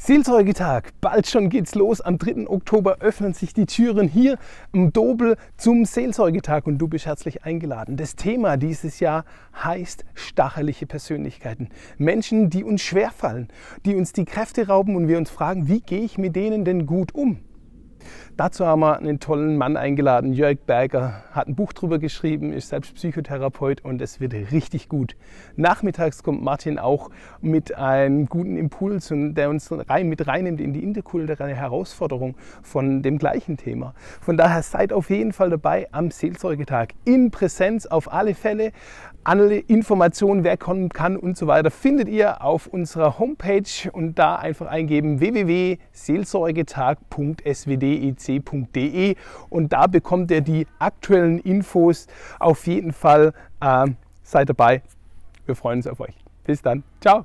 Seelsorgetag, bald schon geht's los. Am 3. Oktober öffnen sich die Türen hier im Dobel zum Seelsorgetag und du bist herzlich eingeladen. Das Thema dieses Jahr heißt stachelige Persönlichkeiten. Menschen, die uns schwerfallen, die uns die Kräfte rauben und wir uns fragen, wie gehe ich mit denen denn gut um? Dazu haben wir einen tollen Mann eingeladen, Jörg Berger, hat ein Buch darüber geschrieben, ist selbst Psychotherapeut und es wird richtig gut. Nachmittags kommt Martin auch mit einem guten Impuls und der uns rein, mit reinnimmt in die interkulturelle Herausforderung von dem gleichen Thema. Von daher seid auf jeden Fall dabei am Seelsorgetag in Präsenz auf alle Fälle. Alle Informationen, wer kommen kann und so weiter, findet ihr auf unserer Homepage und da einfach eingeben www.seelsorgetag.swd www.dec.de und da bekommt ihr die aktuellen Infos. Auf jeden Fall äh, seid dabei. Wir freuen uns auf euch. Bis dann. Ciao.